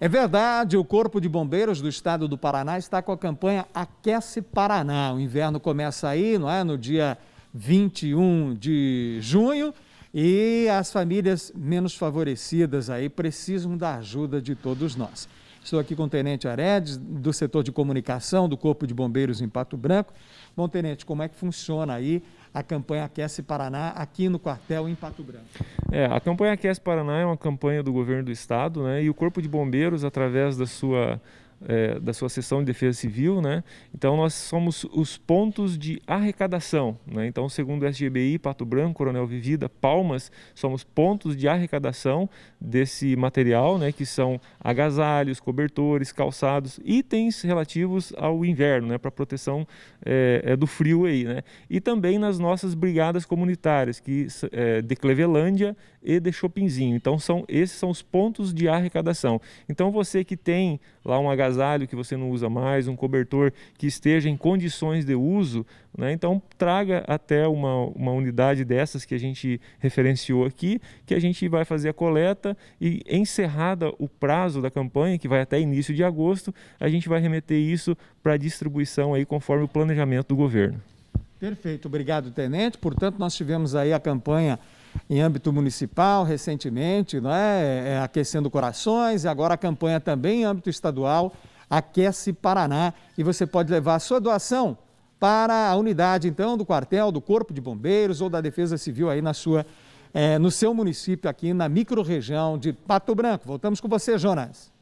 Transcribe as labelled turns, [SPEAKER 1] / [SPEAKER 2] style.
[SPEAKER 1] É verdade, o Corpo de Bombeiros do Estado do Paraná está com a campanha Aquece Paraná. O inverno começa aí, não é? No dia 21 de junho. E as famílias menos favorecidas aí precisam da ajuda de todos nós. Estou aqui com o Tenente Aredes, do setor de comunicação do Corpo de Bombeiros em Pato Branco. Bom, Tenente, como é que funciona aí a campanha Aquece Paraná aqui no quartel em Pato Branco?
[SPEAKER 2] É, a campanha Aquece Paraná é uma campanha do governo do estado, né? E o Corpo de Bombeiros, através da sua é, da sua seção de defesa civil, né? Então nós somos os pontos de arrecadação, né? Então segundo o SGBI, Pato Branco, Coronel Vivida, Palmas, somos pontos de arrecadação desse material, né? Que são agasalhos, cobertores, calçados, itens relativos ao inverno, né? Para proteção é, é, do frio aí, né? E também nas nossas brigadas comunitárias, que é, de Clevelândia e de shoppingzinho. Então são esses são os pontos de arrecadação. Então você que tem lá um agasalho que você não usa mais, um cobertor que esteja em condições de uso, né? então traga até uma, uma unidade dessas que a gente referenciou aqui, que a gente vai fazer a coleta e encerrada o prazo da campanha, que vai até início de agosto, a gente vai remeter isso para distribuição aí conforme o planejamento do governo. Perfeito, obrigado, tenente. Portanto, nós tivemos aí a campanha
[SPEAKER 1] em âmbito municipal recentemente, não é? é aquecendo corações, e agora a campanha também em âmbito estadual, Aquece Paraná. E você pode levar a sua doação para a unidade, então, do quartel, do Corpo de Bombeiros ou da Defesa Civil aí na sua, é, no seu município, aqui na região de Pato Branco. Voltamos com você, Jonas.